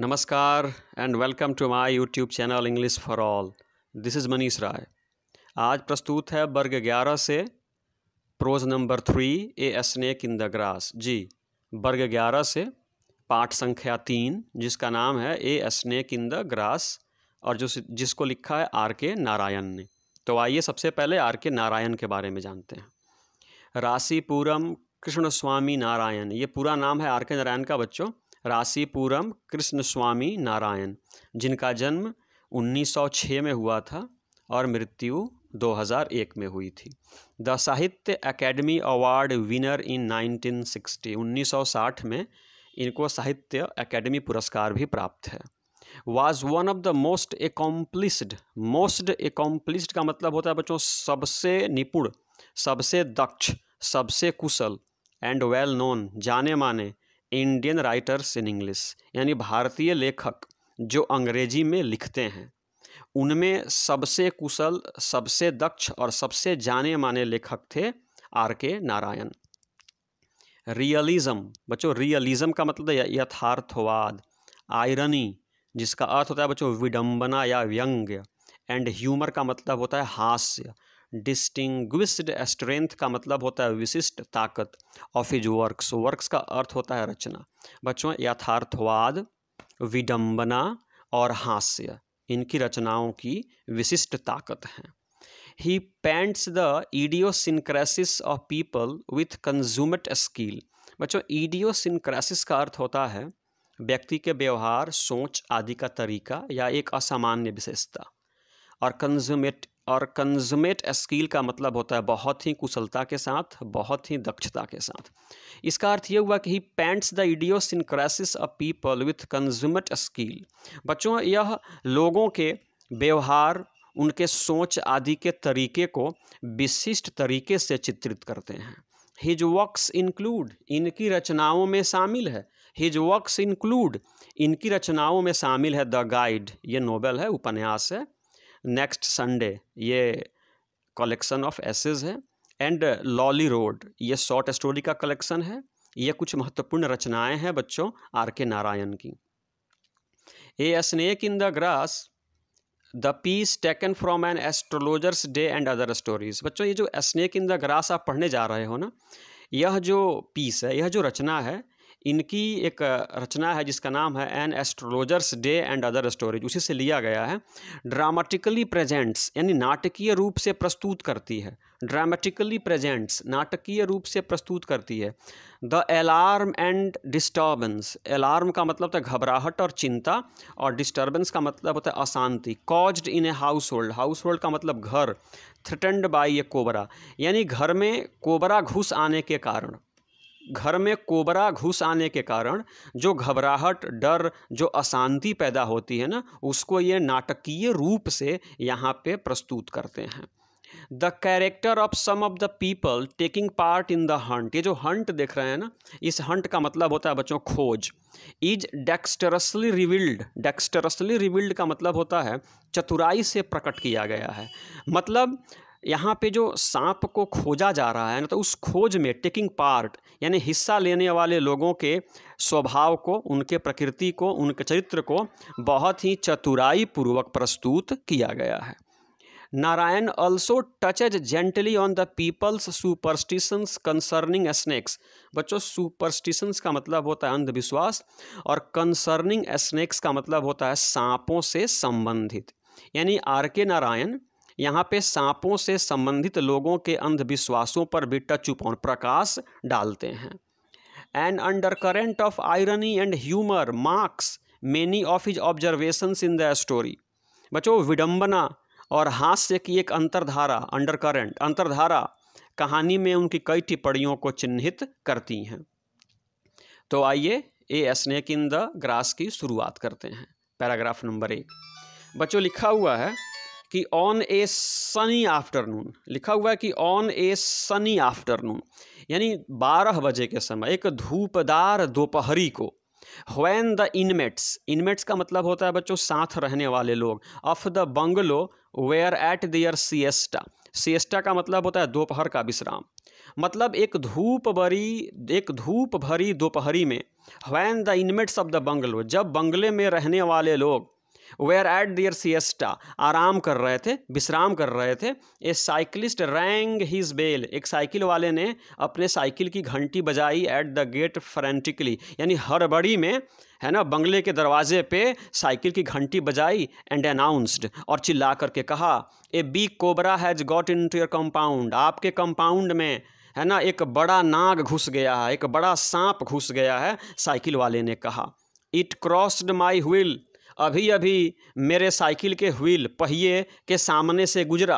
नमस्कार and welcome to my YouTube channel English for all this is Manish Rai आज प्रस्तुत है वर्ग ग्यारह से prose number three a snake in the grass जी वर्ग ग्यारह से पाठ संख्या तीन जिसका नाम है a snake in the grass और जो जिसको लिखा है आर के नारायण ने तो आइए सबसे पहले आर के नारायण के बारे में जानते हैं राशिपुरम कृष्ण स्वामी नारायण ये पूरा नाम है आर के नारायण का बच्चों राशिपुरम कृष्ण स्वामी नारायण जिनका जन्म 1906 में हुआ था और मृत्यु 2001 में हुई थी द साहित्य अकेडमी अवार्ड विनर इन 1960 1960 में इनको साहित्य अकेडमी पुरस्कार भी प्राप्त है was one of the most accomplished most accomplished का मतलब होता है बच्चों सबसे निपुण सबसे दक्ष सबसे कुशल एंड वेल नोन जाने माने इंडियन राइटर्स इन इंग्लिश यानी भारतीय लेखक जो अंग्रेजी में लिखते हैं उनमें सबसे कुशल सबसे दक्ष और सबसे जाने माने लेखक थे आर के नारायण रियलिज्म बच्चों रियलिज्म का मतलब है यथार्थवाद आयरनी जिसका अर्थ होता है बच्चों विडंबना या व्यंग्य एंड ह्यूमर का मतलब होता है हास्य डिस्टिंग्विश्ड स्ट्रेंथ का मतलब होता है विशिष्ट ताकत ऑफ इज वर्क्स वर्क्स का अर्थ होता है रचना बच्चों यथार्थवाद विडंबना और हास्य इनकी रचनाओं की विशिष्ट ताकत है he paints the idiosyncrasies of people with consummate skill बच्चों ईडियोसिनक्रेसिस का अर्थ होता है व्यक्ति के व्यवहार सोच आदि का तरीका या एक असामान्य विशेषता और कंज्यूमेट और कंजमेट स्किल का मतलब होता है बहुत ही कुशलता के साथ बहुत ही दक्षता के साथ इसका अर्थ ये हुआ कि he paints the idiosyncrasies of people with consummate skill बच्चों यह लोगों के व्यवहार उनके सोच आदि के तरीके को विशिष्ट तरीके से चित्रित करते हैं हिज वर्क्स इंक्लूड इनकी रचनाओं में शामिल है हिज वर्क्स इंक्लूड इनकी रचनाओं में शामिल है द गाइड ये नोवेल है उपन्यास है नेक्स्ट संडे ये कलेक्शन ऑफ एसेज है एंड लॉली रोड ये शॉर्ट स्टोरी का कलेक्शन है ये कुछ महत्वपूर्ण रचनाएं हैं बच्चों आर के नारायण की a snake in the grass the piece taken from an astrologer's day and other stories बच्चों ये जो स्नेक इन द ग्रास आप पढ़ने जा रहे हो ना यह जो पीस है यह जो रचना है इनकी एक रचना है जिसका नाम है an astrologer's day and other stories उसी से लिया गया है ड्रामाटिकली प्रेजेंट्स यानी नाटकीय रूप से प्रस्तुत करती है ड्रामेटिकली प्रेजेंट्स नाटकीय रूप से प्रस्तुत करती है the alarm and disturbance alarm का मतलब होता है घबराहट और चिंता और डिस्टर्बेंस का मतलब होता है अशांति caused in a household household का मतलब घर थ्रेटेंड बाई ए कोबरा यानी घर में कोबरा घुस आने के कारण घर में कोबरा घुस आने के कारण जो घबराहट डर जो अशांति पैदा होती है ना उसको ये नाटकीय रूप से यहाँ पे प्रस्तुत करते हैं the character of some of the people taking part in the hunt ये जो हंट देख रहे हैं ना इस हंट का मतलब होता है बच्चों खोज is dexterously revealed dexterously revealed का मतलब होता है चतुराई से प्रकट किया गया है मतलब यहाँ पे जो सांप को खोजा जा रहा है ना तो उस खोज में टेकिंग पार्ट यानी हिस्सा लेने वाले लोगों के स्वभाव को उनके प्रकृति को उनके चरित्र को बहुत ही चतुराई पूर्वक प्रस्तुत किया गया है Narayan also touches gently on the people's superstitions concerning snakes बच्चों सुपरस्टिशंस का मतलब होता है अंधविश्वास और कंसर्निंग स्नैक्स का मतलब होता है सांपों से संबंधित यानी आर के नारायण यहाँ पे सांपों से संबंधित लोगों के अंधविश्वासों पर भी टच उपॉन प्रकाश डालते हैं and undercurrent of irony and humour marks many of his observation in the story बच्चों विडंबना और हास्य की एक अंतरधारा अंडर करेंट अंतरधारा कहानी में उनकी कई टिप्पणियों को चिन्हित करती हैं तो आइए a snake in the grass की शुरुआत करते हैं पैराग्राफ नंबर एक बच्चों लिखा हुआ है कि ऑन ए सनी आफ्टरनून लिखा हुआ है कि ऑन ए सनी आफ्टरनून यानी बारह बजे के समय एक धूपदार दोपहरी को वैन द इनमेट्स इनमेट्स का मतलब होता है बच्चों साथ रहने वाले लोग of the bungalow where at their siesta siesta का मतलब होता है दोपहर का विश्राम मतलब एक धूप भरी एक धूप भरी दोपहरी में when the inmates of the bungalow जब बंगले में रहने वाले लोग वेयर एट दियर सिएस्टा आराम कर रहे थे विश्राम कर रहे थे a cyclist rang his bell एक साइकिल वाले ने अपने साइकिल की घंटी बजाई एट द गेट फ्रेंटिकली यानी हड़बड़ी में है ना बंगले के दरवाजे पे साइकिल की घंटी बजाई एंड अनाउंस्ड और चिल्ला करके कहा a big cobra has got into your compound आपके कंपाउंड में है ना एक बड़ा नाग घुस गया है एक बड़ा सांप घुस गया है साइकिल वाले ने कहा इट क्रॉस्ड माई व्हील अभी अभी मेरे साइकिल के व्हील पहिए के सामने से गुजरा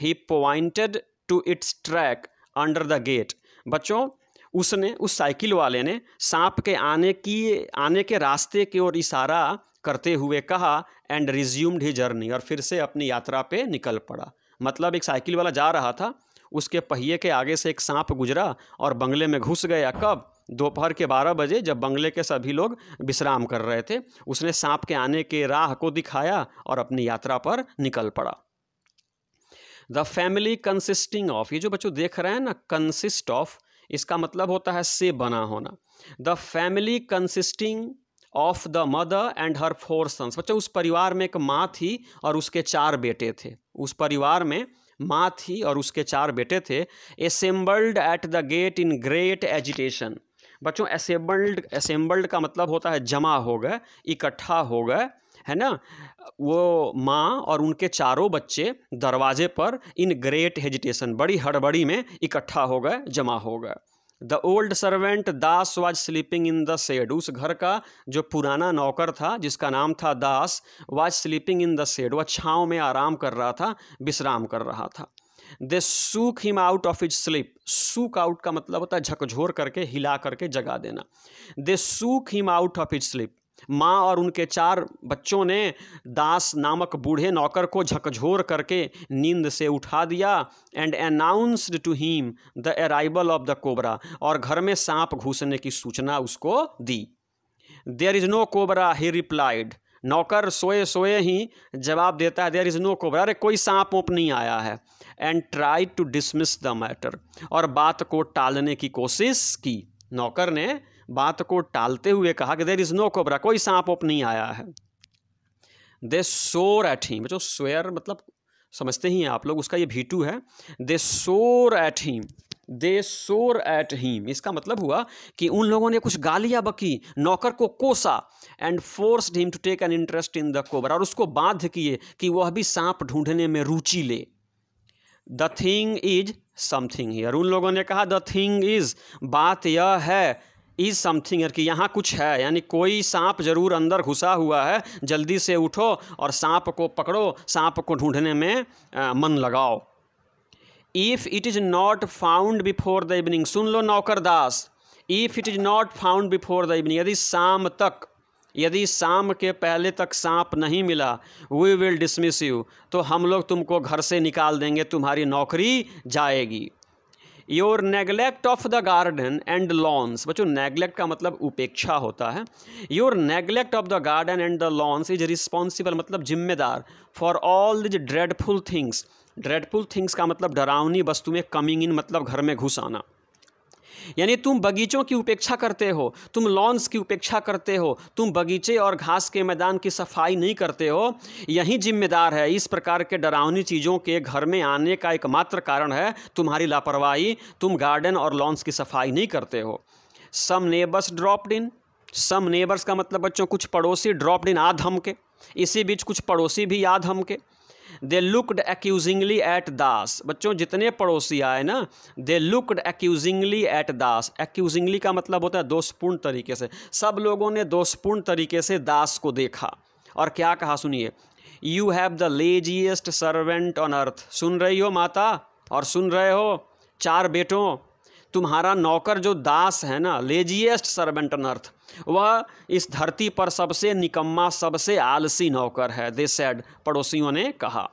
he pointed to its track under the gate बच्चों उसने उस साइकिल वाले ने सांप के आने की आने के रास्ते की ओर इशारा करते हुए कहा एंड रिज्यूम्ड ही जर्नी और फिर से अपनी यात्रा पे निकल पड़ा मतलब एक साइकिल वाला जा रहा था उसके पहिए के आगे से एक सांप गुजरा और बंगले में घुस गया कब दोपहर के बारह बजे जब बंगले के सभी लोग विश्राम कर रहे थे उसने सांप के आने के राह को दिखाया और अपनी यात्रा पर निकल पड़ा द फैमिली कंसिस्टिंग ऑफ ये जो बच्चों देख रहे हैं ना कंसिस्ट ऑफ इसका मतलब होता है से बना होना the family consisting of the mother and her four sons बच्चों उस परिवार में एक माँ थी और उसके चार बेटे थे उस परिवार में माँ थी और उसके चार बेटे थे assembled at the gate in great agitation बच्चों असेंबल्ड असेंबल्ड का मतलब होता है जमा हो गए इकट्ठा हो गए है ना वो माँ और उनके चारों बच्चे दरवाजे पर इन ग्रेट हेजिटेशन बड़ी हड़बड़ी में इकट्ठा हो गए जमा हो गए the old servant Das was sleeping in the shade उस घर का जो पुराना नौकर था जिसका नाम था Das was sleeping in the shade वह छाँव में आराम कर रहा था विश्राम कर रहा था they shook him out of his sleep shook out का मतलब होता है झकझोर करके हिला करके जगा देना they shook him out of his sleep माँ और उनके चार बच्चों ने दास नामक बूढ़े नौकर को झकझोर करके नींद से उठा दिया and announced to him the arrival of the cobra और घर में सांप घुसने की सूचना उसको दी there is no cobra he replied नौकर सोए सोए ही जवाब देता है देयर इज़ नो कोबरा अरे कोई सांप ओप नहीं आया है and try to dismiss the matter और बात को टालने की कोशिश की नौकर ने बात को टालते हुए कहा कि देर इज़ नो कोबरा कोई सांप ओप नहीं आया है दे सोर एट हीम बच्चों स्वेयर मतलब समझते ही हैं आप लोग उसका ये भीटू है दे सोर एट हीम दे सोर एट हीम इसका मतलब हुआ कि उन लोगों ने कुछ गालियां बकी नौकर को कोसा and force him to take an interest in the cobra और उसको बाध्य किए कि वह भी सांप ढूंढने में रुचि ले the thing is something here उन लोगों ने कहा द थिंग इज बात यह है इज समथिंग कि यहाँ कुछ है यानी कोई सांप जरूर अंदर घुसा हुआ है जल्दी से उठो और सांप को पकड़ो सांप को ढूंढने में आ, मन लगाओ if it is not found before the evening सुन लो नौकरदास if it is not found before the evening यदि शाम तक यदि शाम के पहले तक सांप नहीं मिला वी विल डिसमिस यू तो हम लोग तुमको घर से निकाल देंगे तुम्हारी नौकरी जाएगी your neglect of the garden and lawns बच्चों नेगलेक्ट का मतलब उपेक्षा होता है your neglect of the garden and the lawns is responsible मतलब जिम्मेदार for all these dreadful things dreadful things का मतलब डरावनी वस्तुएं कमिंग इन मतलब घर में घुस आना यानी तुम बगीचों की उपेक्षा करते हो तुम लॉन्स की उपेक्षा करते हो तुम बगीचे और घास के मैदान की सफाई नहीं करते हो यही जिम्मेदार है इस प्रकार के डरावनी चीज़ों के घर में आने का एकमात्र कारण है तुम्हारी लापरवाही तुम गार्डन और लॉन्स की सफाई नहीं करते हो some neighbours dropped in some neighbours का मतलब बच्चों कुछ पड़ोसी ड्रॉप्ड इन आध हम के इसी बीच कुछ पड़ोसी भी याद हम के दे लुकड एक्यूजिंगली एट दास बच्चों जितने पड़ोसी आए ना दे लुकड एक्यूजिंगली एट दास एक्यूजिंगली का मतलब होता है दोषपूर्ण तरीके से सब लोगों ने दोषपूर्ण तरीके से दास को देखा और क्या कहा सुनिए you have the laziest servant on earth सुन रही हो माता और सुन रहे हो चार बेटों तुम्हारा नौकर जो दास है ना लेजिएस्ट सर्वेंट ऑन अर्थ वह इस धरती पर सबसे निकम्मा सबसे आलसी नौकर है दे सैड पड़ोसियों ने कहा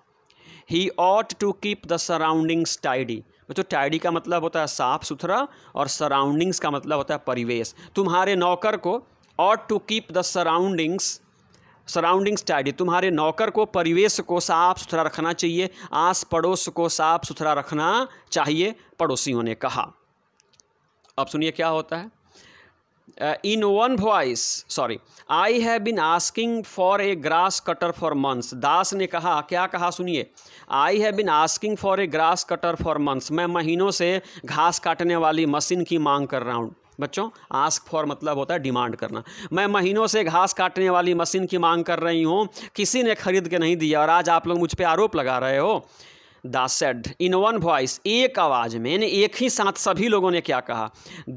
he ought to keep the surroundings tidy तो टाइडी का मतलब होता है साफ़ सुथरा और सराउंडिंग्स का मतलब होता है परिवेश तुम्हारे नौकर को ought to keep the surroundings surroundings tidy तुम्हारे नौकर को परिवेश को साफ़ सुथरा रखना चाहिए आस पड़ोस को साफ़ सुथरा रखना चाहिए पड़ोसियों ने कहा अब सुनिए क्या होता है in one voice sorry I have been asking for a grass cutter for months Das ने कहा क्या कहा सुनिए I have been asking for a grass cutter for months मैं महीनों से घास काटने वाली मशीन की मांग कर रहा हूँ बच्चों आस्क फॉर मतलब होता है डिमांड करना मैं महीनों से घास काटने वाली मशीन की मांग कर रही हूँ किसी ने खरीद के नहीं दिया और आज आप लोग मुझ पर आरोप लगा रहे हो they said in one voice एक आवाज़ में यानी एक ही साथ सभी लोगों ने क्या कहा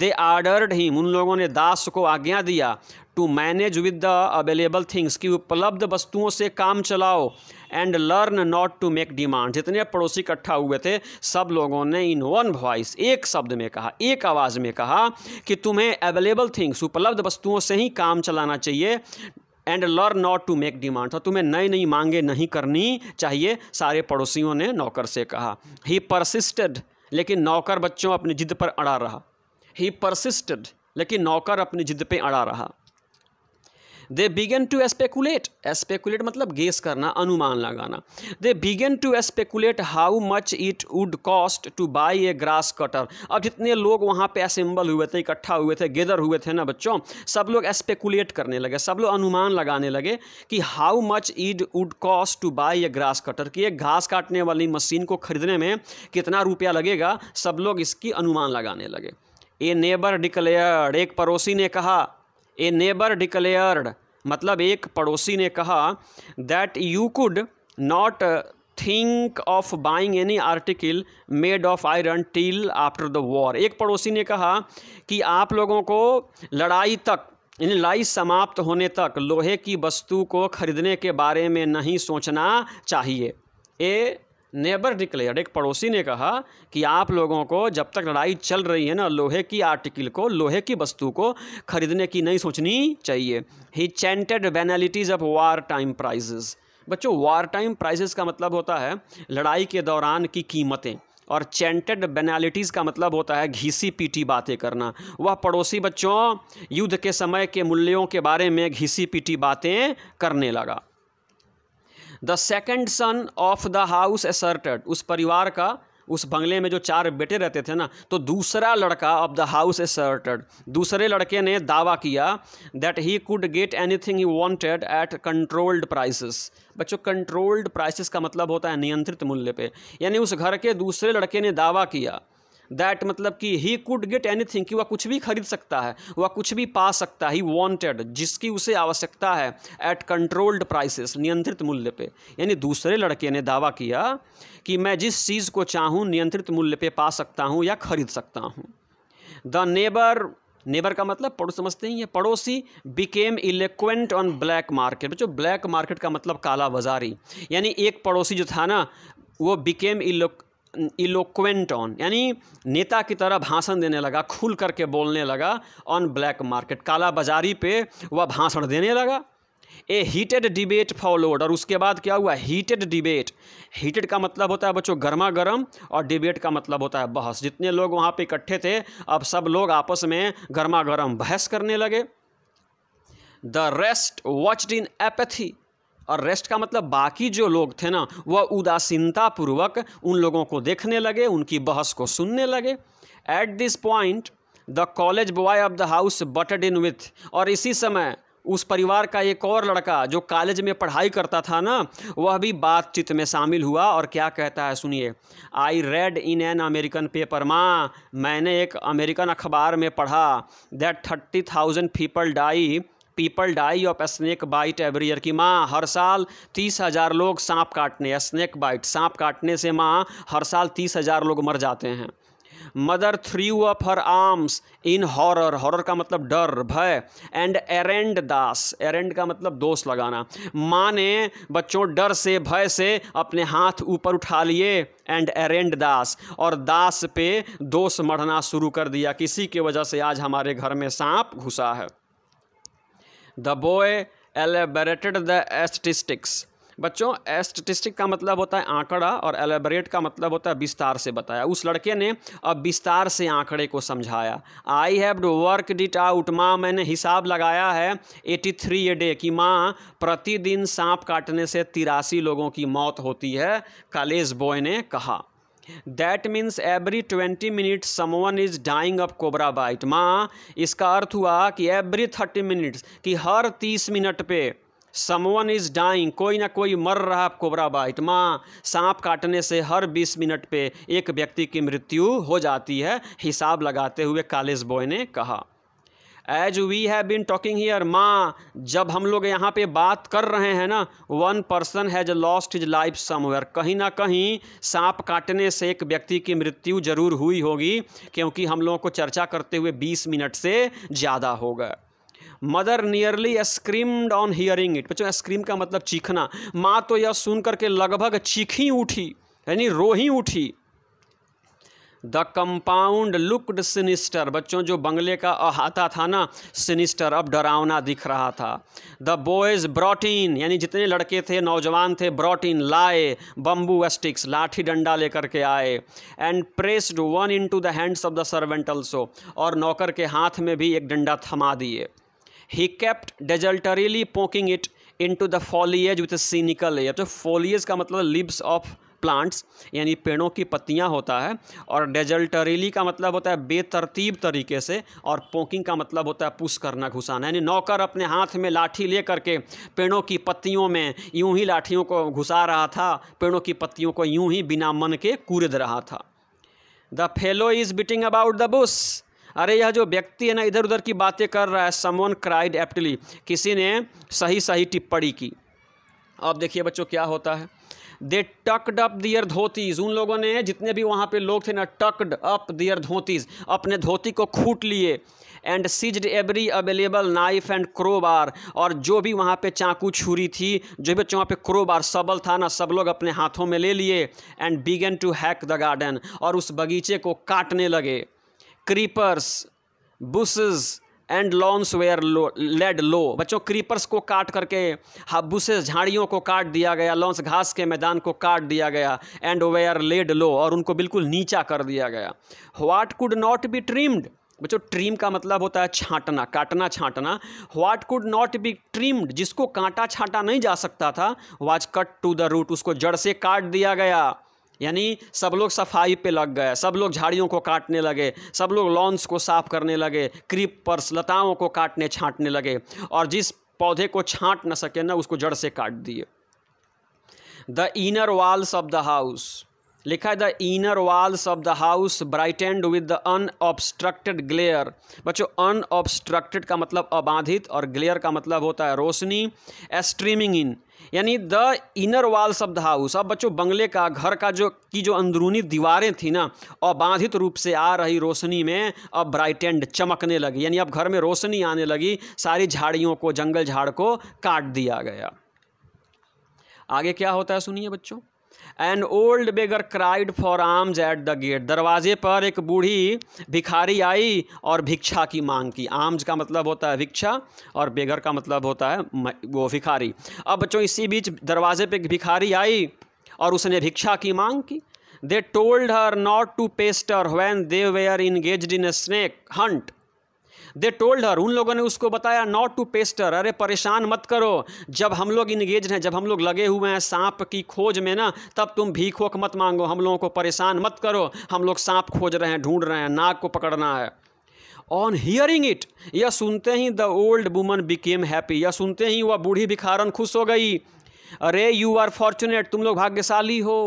दे आर्डर्ड हिम उन लोगों ने दास को आज्ञा दिया to manage with the available things कि उपलब्ध वस्तुओं से काम चलाओ and learn not to make demand जितने पड़ोसी इकट्ठा हुए थे सब लोगों ने इन वन वॉइस एक शब्द में कहा एक आवाज़ में कहा कि तुम्हें अवेलेबल थिंग्स उपलब्ध वस्तुओं से ही काम चलाना चाहिए and learn not to make demands और तुम्हें नई नई मांगे नहीं करनी चाहिए सारे पड़ोसियों ने नौकर से कहा ही परसिस्टेड लेकिन नौकर बच्चों अपनी जिद पर अड़ा रहा ही परसिस्टेड लेकिन नौकर अपनी जिद पे अड़ा रहा they began to speculate speculate मतलब गेस करना अनुमान लगाना they began to speculate how much it would cost to buy a grass cutter अब जितने लोग वहाँ पे असेंबल हुए थे इकट्ठा हुए थे गेदर हुए थे ना बच्चों सब लोग स्पेकुलेट करने लगे सब लोग अनुमान लगाने लगे कि how much it would cost to buy a grass cutter कि एक घास काटने वाली मशीन को खरीदने में कितना रुपया लगेगा सब लोग इसकी अनुमान लगाने लगे ए नेबर डिक्लेयर एक पड़ोसी ने कहा ए नेबर डिक्लेयर्ड मतलब एक पड़ोसी ने कहा that you could not think of buying any article made of iron steel after the war एक पड़ोसी ने कहा कि आप लोगों को लड़ाई तक इन लड़ाई समाप्त होने तक लोहे की वस्तु को खरीदने के बारे में नहीं सोचना चाहिए ए नेबर डिक्लेयर एक पड़ोसी ने कहा कि आप लोगों को जब तक लड़ाई चल रही है ना लोहे की आर्टिकल को लोहे की वस्तु को खरीदने की नहीं सोचनी चाहिए he chanted banalities of war time prices बच्चों वार टाइम प्राइजेज़ का मतलब होता है लड़ाई के दौरान की कीमतें और चैंटेड बेनालिटीज़ का मतलब होता है घीसी पीटी बातें करना वह पड़ोसी बच्चों युद्ध के समय के मूल्यों के बारे में घीसी पीटी बातें करने लगा the second son of the house asserted उस परिवार का उस बंगले में जो चार बेटे रहते थे ना तो दूसरा लड़का ऑफ द हाउस एसर्टेड दूसरे लड़के ने दावा किया that he could get anything he wanted at controlled prices बच्चों कंट्रोल्ड प्राइसेस का मतलब होता है नियंत्रित मूल्य पे यानी उस घर के दूसरे लड़के ने दावा किया दैट मतलब कि ही कुड गेट एनीथिंग कि वह कुछ भी खरीद सकता है वह कुछ भी पा सकता है ही वॉन्टेड जिसकी उसे आवश्यकता है एट कंट्रोल्ड प्राइसेस नियंत्रित मूल्य पे यानी दूसरे लड़के ने दावा किया कि मैं जिस चीज़ को चाहूँ नियंत्रित मूल्य पे पा सकता हूँ या खरीद सकता हूँ द नेबर नेबर का मतलब पड़ोस समझते हैं ये पड़ोसी became eloquent on black market जो ब्लैक मार्केट का मतलब काला बाजारी यानी एक पड़ोसी जो था ना वो बिकेम इलोक्वेंट ऑन यानी नेता की तरह भाषण देने लगा खुल करके बोलने लगा ऑन ब्लैक मार्केट काला बाजारी पे वह भाषण देने लगा ए हीटेड डिबेट फॉलोड और उसके बाद क्या हुआ हीटेड डिबेट हीटेड का मतलब होता है बच्चों गर्मा गर्म और डिबेट का मतलब होता है बहस जितने लोग वहाँ पे इकट्ठे थे अब सब लोग आपस में गर्मा गर्म बहस करने लगे the rest watched in apathy और रेस्ट का मतलब बाकी जो लोग थे ना वह उदासीनतापूर्वक उन लोगों को देखने लगे उनकी बहस को सुनने लगे at this point the college boy of the house butted in with और इसी समय उस परिवार का एक और लड़का जो कॉलेज में पढ़ाई करता था ना वह भी बातचीत में शामिल हुआ और क्या कहता है सुनिए I read in an American paper माँ मैंने एक अमेरिकन अखबार में पढ़ा that thirty thousand people die people die of snake bite every year की माँ हर साल तीस हज़ार लोग सांप काटने स्नैक बाइट सांप काटने से माँ हर साल तीस हज़ार लोग मर जाते हैं mother you of her arms in horror horror का मतलब डर भय एंड एरेंड दास एरेंड का मतलब दोष लगाना माँ ने बच्चों डर से भय से अपने हाथ ऊपर उठा लिए एंड एरेंड दास और दास पे दोष मढ़ना शुरू कर दिया किसी की वजह से आज हमारे घर में सांप घुसा है the boy elaborated the statistics बच्चों एस्टिस्टिक का मतलब होता है आंकड़ा और एलेबरेट का मतलब होता है विस्तार से बताया उस लड़के ने अब विस्तार से आंकड़े को समझाया I have worked out माँ मैंने हिसाब लगाया है एटी थ्री ए डे कि माँ प्रतिदिन सांप काटने से तिरासी लोगों की मौत होती है कालेज बॉय ने कहा that means every twenty minute someone is dying of cobra bite माँ इसका अर्थ हुआ कि एवरी थर्टी मिनट्स कि हर तीस मिनट पे समवन इज़ डाइंग कोई ना कोई मर रहा कोबरा बाइट माँ सांप काटने से हर बीस मिनट पे एक व्यक्ति की मृत्यु हो जाती है हिसाब लगाते हुए कॉलेज बॉय ने कहा as we have been talking here माँ जब हम लोग यहाँ पे बात कर रहे हैं ना one person has lost his life somewhere कहीं ना कहीं सांप काटने से एक व्यक्ति की मृत्यु जरूर हुई होगी क्योंकि हम लोगों को चर्चा करते हुए बीस मिनट से ज़्यादा होगा mother nearly screamed on hearing it बच्चों स्क्रीम का मतलब चीखना माँ तो यह सुन करके लगभग चीखी उठी यानी रो ही उठी द कंपाउंड लुकड सिनिस्टर बच्चों जो बंगले का अहाता था ना सिनिस्टर अब डरावना दिख रहा था द बॉयज़ ब्रॉटीन यानी जितने लड़के थे नौजवान थे ब्रॉटीन लाए बम्बू स्टिक्स लाठी डंडा लेकर के आए and pressed one into the hands of the servant also और नौकर के हाथ में भी एक डंडा थमा दिए he kept desultorily poking it into the foliage with cynical या तो फॉलिएज का मतलब लिप्स ऑफ प्लांट्स यानी पेड़ों की पत्तियाँ होता है और डेजल्टरेली का मतलब होता है बेतरतीब तरीके से और पोकिंग का मतलब होता है पुश करना घुसाना यानी नौकर अपने हाथ में लाठी ले करके पेड़ों की पत्तियों में यूं ही लाठियों को घुसा रहा था पेड़ों की पत्तियों को यूं ही बिना मन के कूरद रहा था the fellow is beating about the bush अरे यह जो व्यक्ति है ना इधर उधर की बातें कर रहा है समवन क्राइड एप्टली किसी ने सही सही टिप्पणी की अब देखिए बच्चों क्या होता है दे टक्ड अप दियर धोतीज उन लोगों ने जितने भी वहाँ पे लोग थे ना टक्ड अप दियर धोतीज अपने धोती को खूट लिए and seized every available knife and crowbar और जो भी वहाँ पे चाकू छुरी थी जो भी वहाँ पे क्रोबार सबल था ना सब लोग अपने हाथों में ले लिए and began to hack the garden और उस बगीचे को काटने लगे creepers bushes and lawns were low laid low बच्चों क्रीपर्स को काट करके हब्बू हाँ, से झाड़ियों को काट दिया गया लॉन्स घास के मैदान को काट दिया गया एंड वेयर लेड लो और उनको बिल्कुल नीचा कर दिया गया what could not be trimmed बच्चों ट्रिम का मतलब होता है छांटना काटना छांटना what could not be trimmed जिसको कांटा छांटा नहीं जा सकता था was cut to the root उसको जड़ से काट दिया गया यानी सब लोग सफाई पे लग गए सब लोग झाड़ियों को काटने लगे सब लोग लॉन्स को साफ करने लगे क्रीपर्स लताओं को काटने छांटने लगे और जिस पौधे को छांट न सके ना उसको जड़ से काट दिए the inner walls of the house लिखा है the inner walls of the house brightened with the unobstructed glare बच्चों अनऑब्स्ट्रक्टेड का मतलब अबाधित और ग्लेयर का मतलब होता है रोशनी एस्ट्रीमिंग इन यानी the inner of the house अब बच्चों बंगले का घर का जो की जो अंदरूनी दीवारें थी ना अबाधित रूप से आ रही रोशनी में अब ब्राइट एंड चमकने लगी यानी अब घर में रोशनी आने लगी सारी झाड़ियों को जंगल झाड़ को काट दिया गया आगे क्या होता है सुनिए बच्चों an old beggar cried for alms at the gate दरवाजे पर एक बूढ़ी भिखारी आई और भिक्षा की मांग की आर्म्स का मतलब होता है भिक्षा और बेगर का मतलब होता है वो भिखारी अब बच्चों इसी बीच दरवाजे पे भिखारी आई और उसने भिक्षा की मांग की they told her not to pester when they were engage in a snake hunt they told her उन लोगों ने उसको बताया नॉट टू पेस्टर अरे परेशान मत करो जब हम लोग इंगेज हैं जब हम लोग लगे हुए हैं सांप की खोज में ना तब तुम भीखोक मत मांगो हम लोगों को परेशान मत करो हम लोग सांप खोज रहे हैं ढूंढ रहे हैं नाक को पकड़ना है ऑन हियरिंग इट यह सुनते ही the old woman became happy यह सुनते ही वह बूढ़ी भिखारन खुश हो गई अरे यू आर फॉर्चुनेट तुम लोग भाग्यशाली हो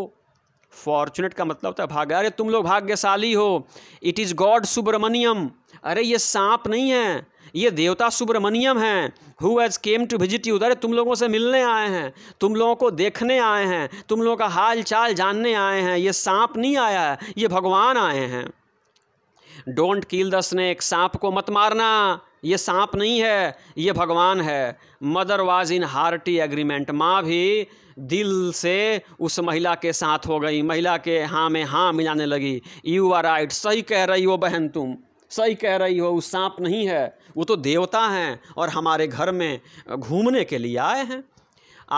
फॉर्चुनेट का मतलब था तो भाग्य अरे तुम लोग भाग्यशाली हो इट इज़ गॉड सुब्रमण्यम अरे ये सांप नहीं है ये देवता सुब्रमण्यम हैं who has come to visit you अरे तुम लोगों से मिलने आए हैं तुम लोगों को देखने आए हैं तुम लोगों का हाल चाल जानने आए हैं ये सांप नहीं आया है ये भगवान आए हैं डोंट किल द स्नेक सांप को मत मारना ये सांप नहीं है ये भगवान है mother was in hearty agreement माँ भी दिल से उस महिला के साथ हो गई महिला के हाँ में हाँ मिलाने लगी यू आर राइट सही कह रही हो बहन तुम सही कह रही हो वो सांप नहीं है वो तो देवता हैं और हमारे घर में घूमने के लिए आए हैं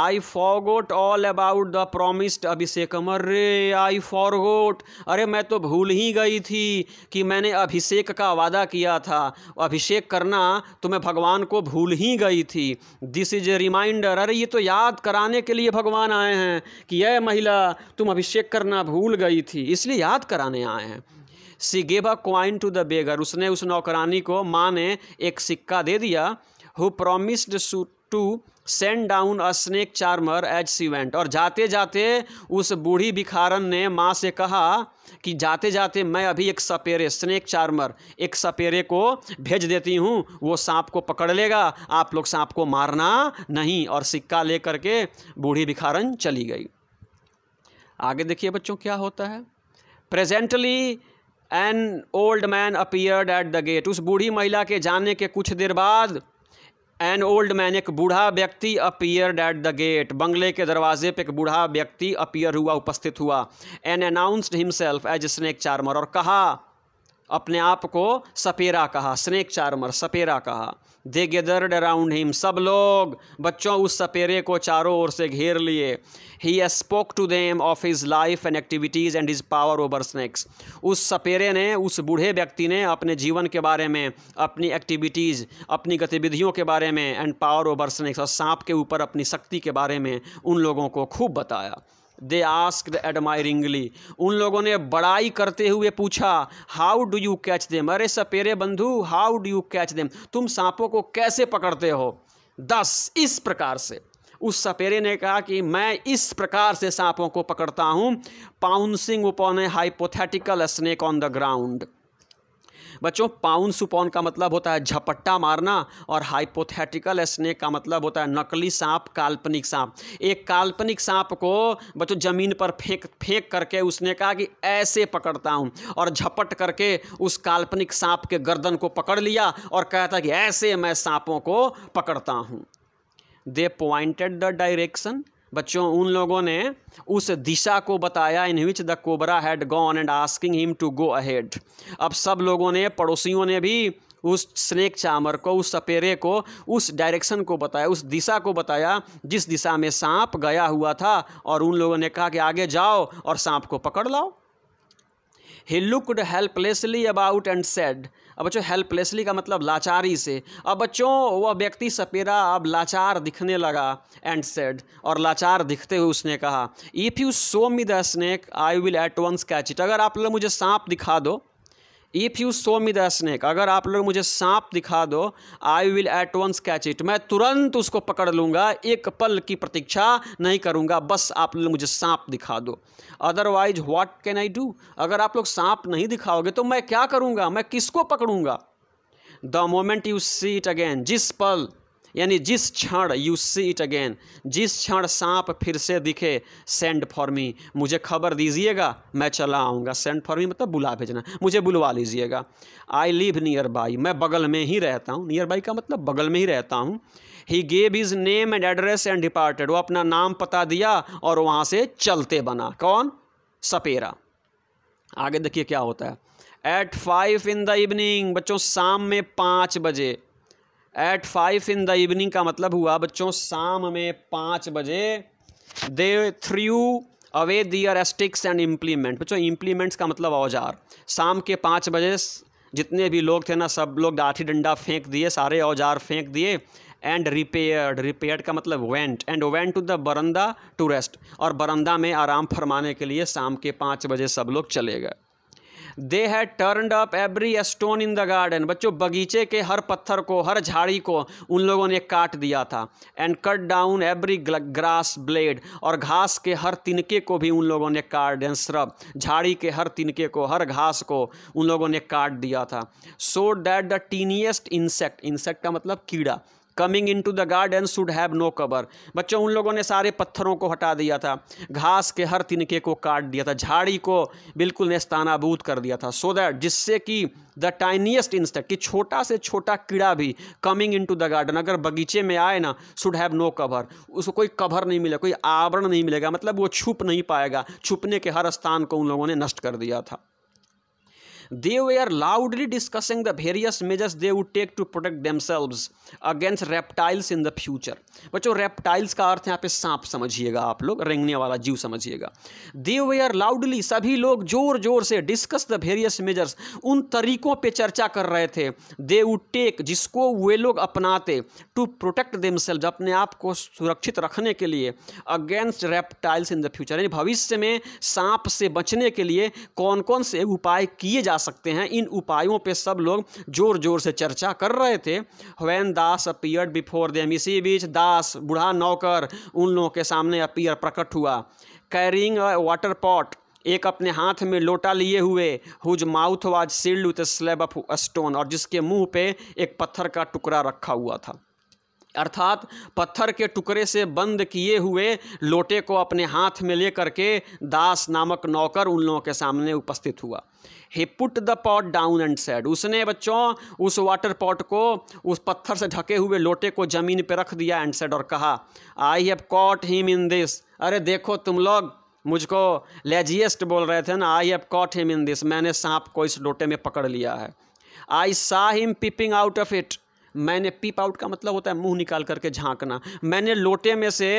I forgot all about the promised abhishekam अरे आई फॉरगोट अरे मैं तो भूल ही गई थी कि मैंने अभिषेक का वादा किया था अभिषेक करना तो मैं भगवान को भूल ही गई थी दिस इज ए रिमाइंडर अरे ये तो याद कराने के लिए भगवान आए हैं कि यह महिला तुम अभिषेक करना भूल गई थी इसलिए याद कराने आए हैं she gave a coin to the beggar उसने उस नौकरानी को माँ ने एक सिक्का दे दिया who promised to send down a snake charmer as she went और जाते जाते उस बूढ़ी भिखारन ने माँ से कहा कि जाते जाते मैं अभी एक सपेरे स्नेक चार्मर एक सपेरे को भेज देती हूँ वो सांप को पकड़ लेगा आप लोग सांप को मारना नहीं और सिक्का ले करके बूढ़ी भिखारन चली गई आगे देखिए बच्चों क्या होता है presently an old man appeared at the gate उस बूढ़ी महिला के जाने के कुछ देर बाद एन ओल्ड मैन एक बूढ़ा व्यक्ति अपियर एट द गेट बंगले के दरवाजे पे एक बूढ़ा व्यक्ति अपियर हुआ उपस्थित हुआ and announced himself as snake charmer और कहा अपने आप को सपेरा कहा स्नेक चार्मर सपेरा कहा दे गेदर्ड अराउंड हिम सब लोग बच्चों उस सपेरे को चारों ओर से घेर लिए he spoke to them of his life and activities and his power over snakes उस सपेरे ने उस बूढ़े व्यक्ति ने अपने जीवन के बारे में अपनी एक्टिविटीज़ अपनी गतिविधियों के बारे में एंड पावर ओवर स्नैक्स और सांप के ऊपर अपनी शक्ति के बारे में उन लोगों को खूब बताया दे आस्क द एडमायरिंगली उन लोगों ने बड़ाई करते हुए पूछा how do you catch them अरे सपेरे बंधु how do you catch them तुम सांपों को कैसे पकड़ते हो दस इस प्रकार से उस सपेरे ने कहा कि मैं इस प्रकार से सांपों को पकड़ता हूँ pouncing upon a hypothetical snake on the ground बच्चों पाउन सुपाउन का मतलब होता है झपट्टा मारना और हाइपोथेटिकल स्नेक का मतलब होता है नकली सांप काल्पनिक सांप एक काल्पनिक सांप को बच्चों ज़मीन पर फेंक फेंक करके उसने कहा कि ऐसे पकड़ता हूँ और झपट करके उस काल्पनिक सांप के गर्दन को पकड़ लिया और कहता कि ऐसे मैं सांपों को पकड़ता हूँ दे पॉइंटेड द डायरेक्शन बच्चों उन लोगों ने उस दिशा को बताया in which the cobra had gone and asking him to go ahead अब सब लोगों ने पड़ोसियों ने भी उस स्नेक चामर को उस सपेरे को उस डायरेक्शन को बताया उस दिशा को बताया जिस दिशा में सांप गया हुआ था और उन लोगों ने कहा कि आगे जाओ और सांप को पकड़ लाओ he looked helplessly about and said अब बच्चों हेल्पलेसली का मतलब लाचारी से अब बच्चों वह व्यक्ति सपेरा अब लाचार दिखने लगा एंड सेड और लाचार दिखते हुए उसने कहा if you show me the snake I will at once catch it अगर आप लोग मुझे सांप दिखा दो if you show me the snake अगर आप लोग मुझे सांप दिखा दो I will at once catch it मैं तुरंत उसको पकड़ लूँगा एक पल की प्रतीक्षा नहीं करूँगा बस आप लोग मुझे सांप दिखा दो otherwise what can I do अगर आप लोग सांप नहीं दिखाओगे तो मैं क्या करूँगा मैं किसको पकड़ूँगा the moment you see it again जिस पल यानी जिस क्षण यू सी इट अगेन जिस क्षण सांप फिर से दिखे सेंड फॉर मी मुझे खबर दीजिएगा मैं चला आऊँगा सेंड फॉर मी मतलब बुला भेजना मुझे बुलवा लीजिएगा आई लिव नियर बाई मैं बगल में ही रहता हूँ नियर बाई का मतलब बगल में ही रहता हूँ he gave his name and address and departed वो अपना नाम पता दिया और वहाँ से चलते बना कौन सपेरा आगे देखिए क्या होता है at five in the evening बच्चों शाम में पाँच बजे at five in the evening का मतलब हुआ बच्चों शाम में पाँच बजे they threw away their sticks and implement बच्चों इम्प्लीमेंट्स का मतलब औजार शाम के पाँच बजे जितने भी लोग थे ना सब लोग डाठी डंडा फेंक दिए सारे औजार फेंक दिए एंड रिपेयर्ड रिपेयर्ड का मतलब went and went to the veranda to rest और बरंदा में आराम फरमाने के लिए शाम के पाँच बजे सब लोग चले गए they had turned up every stone in the garden बच्चों बगीचे के हर पत्थर को हर झाड़ी को उन लोगों ने काट दिया था and cut down every grass blade और घास के हर तिनके को भी उन लोगों ने काट दिया श्रब झाड़ी के हर तिनके को हर घास को उन लोगों ने काट दिया था so that the tiniest insect insect का मतलब कीड़ा coming into the garden should have no cover बच्चों उन लोगों ने सारे पत्थरों को हटा दिया था घास के हर तिनके को काट दिया था झाड़ी को बिल्कुल नेस्तानाबूत कर दिया था सो so दैट जिससे कि द टाइनीस्ट इंस्टेक्ट कि छोटा से छोटा कीड़ा भी coming into the garden अगर बगीचे में आए ना शुड हैव नो कवर उसको कोई कवर नहीं मिलेगा कोई आवरण नहीं मिलेगा मतलब वो छुप नहीं पाएगा छुपने के हर स्थान को उन लोगों ने नष्ट कर दिया था They were loudly discussing the various measures they would take to protect themselves against reptiles in the future. बच्चों reptiles का अर्थ यहाँ पे सांप समझिएगा आप लोग रेंगने वाला जीव समझिएगा They were loudly सभी लोग जोर जोर से discuss the various measures उन तरीकों पे चर्चा कर रहे थे They would take जिसको वे लोग अपनाते to protect themselves अपने आप को सुरक्षित रखने के लिए against reptiles in the future यानी भविष्य में सांप से बचने के लिए कौन कौन से उपाय किए जा सकते हैं इन उपायों पे सब लोग जोर जोर से चर्चा कर रहे थे when Das appear before them इसी बीच दास बूढ़ा नौकर उन लोगों के सामने अपियर प्रकट हुआ कैरिंग वाटर पॉट एक अपने हाथ में लोटा लिए हुए whose mouth was sealed with slab of stone और जिसके मुंह पे एक पत्थर का टुकड़ा रखा हुआ था अर्थात पत्थर के टुकड़े से बंद किए हुए लोटे को अपने हाथ में लेकर के दास नामक नौकर उन लोगों के सामने उपस्थित हुआ he put the pot down and said उसने बच्चों उस वाटर पॉट को उस पत्थर से ढके हुए लोटे को ज़मीन पर रख दिया एंड सेड और कहा I have caught him in this अरे देखो तुम लोग मुझको लेजिएस्ट बोल रहे थे ना I have caught him in this मैंने सांप को इस लोटे में पकड़ लिया है I saw him peeping out of it मैंने पीप आउट का मतलब होता है मुंह निकाल करके झांकना मैंने लोटे में से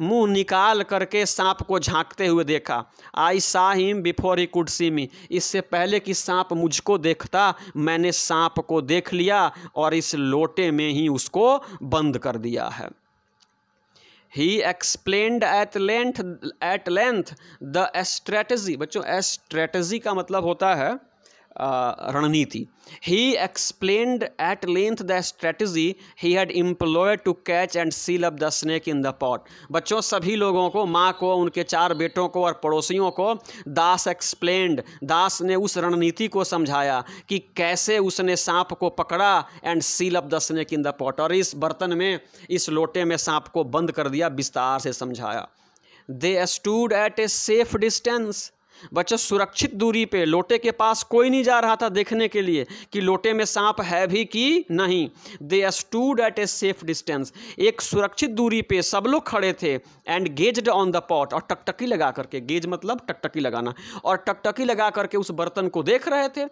मुंह निकाल करके सांप को झांकते हुए देखा I saw him before he could see me इससे पहले कि सांप मुझको देखता मैंने सांप को देख लिया और इस लोटे में ही उसको बंद कर दिया है he explained at length at length the strategy बच्चों एस्ट्रेटजी का मतलब होता है Uh, रणनीति he explained at length the strategy he had employed to catch and seal up the snake in the pot बच्चों सभी लोगों को माँ को उनके चार बेटों को और पड़ोसियों को दास एक्सप्लेन्ड दास ने उस रणनीति को समझाया कि कैसे उसने सांप को पकड़ा and seal up the snake in the pot और इस बर्तन में इस लोटे में सांप को बंद कर दिया विस्तार से समझाया they stood at a safe distance बच्चों सुरक्षित दूरी पे लोटे के पास कोई नहीं जा रहा था देखने के लिए कि लोटे में सांप है भी कि नहीं they stood at a safe distance एक सुरक्षित दूरी पे सब लोग खड़े थे and gazed on the pot और टकटकी लगा करके गेज मतलब टकटकी लगाना और टकटकी लगा करके उस बर्तन को देख रहे थे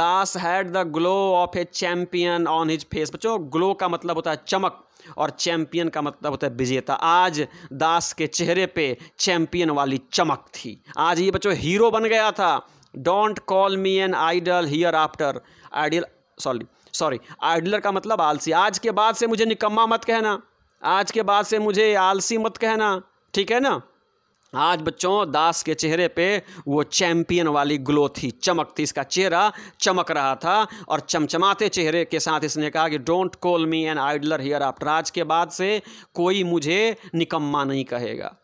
Das had the glow of a champion on his face बच्चों ग्लो का मतलब होता है चमक और चैंपियन का मतलब होता है विजेता आज दास के चेहरे पे चैंपियन वाली चमक थी आज ये बच्चों हीरो बन गया था don't call me an idle hereafter ideal sorry sorry idler का मतलब आलसी आज के बाद से मुझे निकम्मा मत कहना आज के बाद से मुझे आलसी मत कहना ठीक है ना आज बच्चों दास के चेहरे पे वो चैंपियन वाली ग्लो थी चमक थी इसका चेहरा चमक रहा था और चमचमाते चेहरे के साथ इसने कहा कि don't call me an idler hereafter आज के बाद से कोई मुझे निकम्मा नहीं कहेगा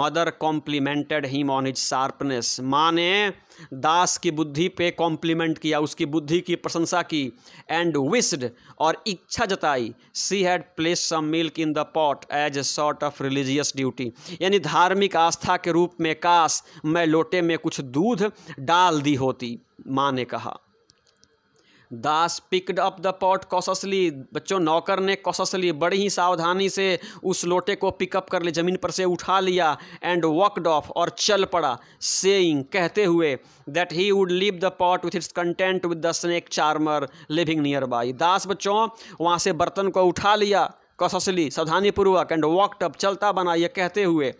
mother complimented he on his sharpness माँ ने दास की बुद्धि पे कॉम्प्लीमेंट किया उसकी बुद्धि की प्रशंसा की एंड विस्ड और इच्छा जताई she had place some milk in the pot as a sort of religious duty यानी धार्मिक आस्था के रूप में काश मैं लोटे में कुछ दूध डाल दी होती माँ ने कहा Das picked up the pot cautiously बच्चों नौकर ने कौशसली बड़ी ही सावधानी से उस लोटे को पिकअप कर ले ज़मीन पर से उठा लिया एंड वॉकड ऑफ और चल पड़ा सेइंग कहते हुए that he would leave the pot with its content with the snake charmer living nearby Das बच्चों वहाँ से बर्तन को उठा लिया कससली सावधानीपूर्वक एंड वॉकड अप चलता बना यह कहते हुए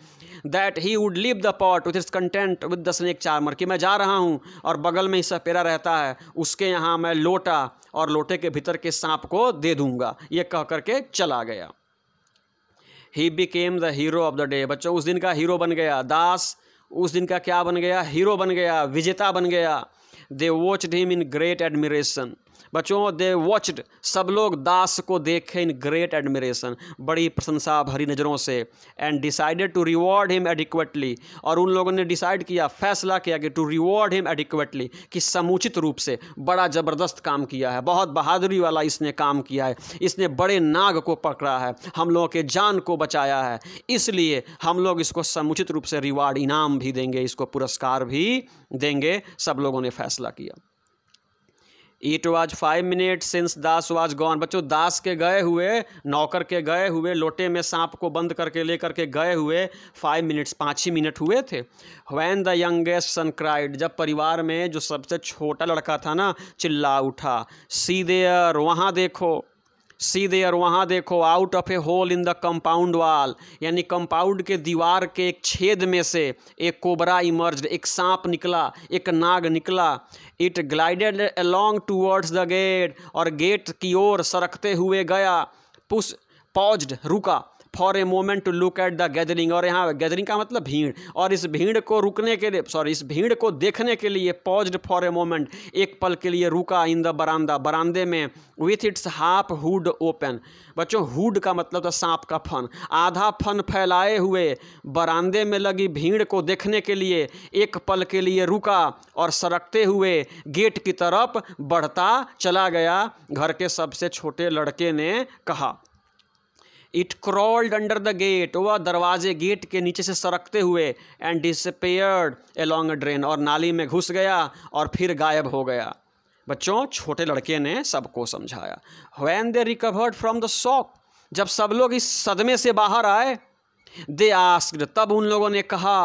that he would leave the pot with his content with the snake charmer कि मैं जा रहा हूँ और बगल में ही सपेरा रहता है उसके यहाँ मैं लोटा और लोटे के भीतर के सांप को दे दूंगा ये कह करके चला गया he became the hero of the day बच्चों उस दिन का हीरो बन गया दास उस दिन का क्या बन गया हीरो बन गया विजेता बन गया they watched him in great admiration बच्चों दे वॉचड सब लोग दास को देखे इन ग्रेट एडमिरेशन बड़ी प्रशंसा भरी नज़रों से and decided to reward him adequately और उन लोगों ने डिसाइड किया फैसला किया कि टू रिवॉर्ड हिम एडिक्वेटली कि समुचित रूप से बड़ा ज़बरदस्त काम किया है बहुत बहादुरी वाला इसने काम किया है इसने बड़े नाग को पकड़ा है हम लोगों के जान को बचाया है इसलिए हम लोग इसको समुचित रूप से रिवॉर्ड इनाम भी देंगे इसको पुरस्कार भी देंगे सब लोगों ने फैसला किया it was five minute since Das was gone बच्चों दास के गए हुए नौकर के गए हुए लोटे में सांप को बंद करके ले करके गए हुए फाइव मिनट्स पाँच ही मिनट हुए थे when the youngest son cried जब परिवार में जो सबसे छोटा लड़का था ना चिल्ला उठा सी देयर वहाँ देखो सी देयर वहाँ देखो out of a hole in the compound wall यानी कंपाउंड के दीवार के एक छेद में से एक कोबरा इमर्ज एक सांप निकला एक नाग निकला it glided along towards the gate और गेट की ओर सरकते हुए गया पुश पॉज्ड रुका for a moment to look at the gathering और यहाँ गैदरिंग का मतलब भीड़ और इस भीड़ को रुकने के लिए सॉरी इस भीड़ को देखने के लिए पॉज्ड फॉर ए मोमेंट एक पल के लिए रुका इन द बरामदा बरामदे में with its half hood open बच्चों हुड का मतलब था सांप का फन आधा फन फैलाए हुए बरामदे में लगी भीड़ को देखने के लिए एक पल के लिए रुका और सरकते हुए गेट की तरफ बढ़ता चला गया घर के सबसे छोटे लड़के ने कहा it crawled under the gate वह दरवाजे गेट के नीचे से सरकते हुए एंड डिसपेयर्ड एलोंग ड्रेन और नाली में घुस गया और फिर गायब हो गया बच्चों छोटे लड़के ने सबको समझाया when they recovered from the shock जब सब लोग इस सदमे से बाहर आए दे आस्क्ड तब उन लोगों ने कहा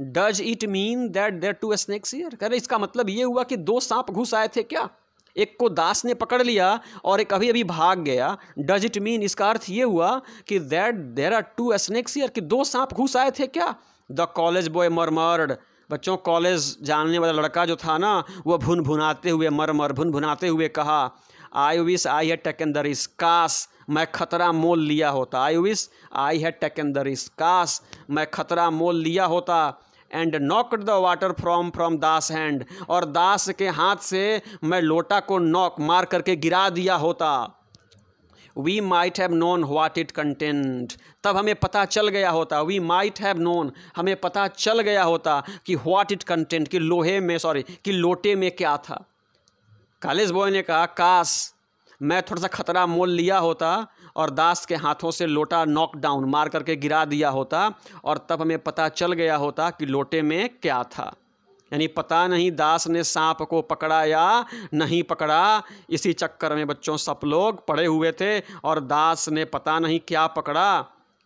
does it mean that there two snakes here कह इसका मतलब ये हुआ कि दो सांप घुस आए थे क्या एक को दास ने पकड़ लिया और एक अभी अभी भाग गया डज इट मीन इसका अर्थ ये हुआ कि that there are two snakes here कि दो सांप घुस आए थे क्या द कॉलेज बॉय मरमर्ड बच्चों कॉलेज जानने वाला लड़का जो था ना वो भुन भुनाते हुए मर मर भुन भुनाते हुए कहा I wish I had taken the risk मैं खतरा मोल लिया होता I wish I had taken the risk मैं खतरा मोल लिया होता and knocked the water from from Das hand और दास के हाथ से मैं लोटा को नॉक मार करके गिरा दिया होता we might have known what it content तब हमें पता चल गया होता वी माइट हैव नोन हमें पता चल गया होता कि वाट इट कंटेंट कि लोहे में सॉरी कि लोटे में क्या था कालेज बॉय ने कहा काश मैं थोड़ा सा खतरा मोल लिया होता और दास के हाथों से लोटा नॉक डाउन मार करके गिरा दिया होता और तब हमें पता चल गया होता कि लोटे में क्या था यानी पता नहीं दास ने सांप को पकड़ा या नहीं पकड़ा इसी चक्कर में बच्चों सब लोग पड़े हुए थे और दास ने पता नहीं क्या पकड़ा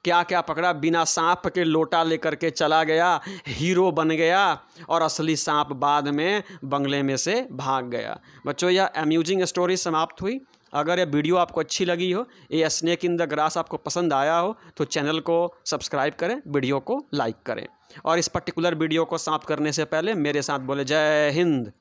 क्या क्या पकड़ा बिना सांप के लोटा लेकर के चला गया हीरो बन गया और असली सांप बाद में बंगले में से भाग गया बच्चों यह अम्यूजिंग स्टोरी समाप्त हुई अगर ये वीडियो आपको अच्छी लगी हो ये स्नैक इन द ग्रास आपको पसंद आया हो तो चैनल को सब्सक्राइब करें वीडियो को लाइक करें और इस पर्टिकुलर वीडियो को साफ करने से पहले मेरे साथ बोले जय हिंद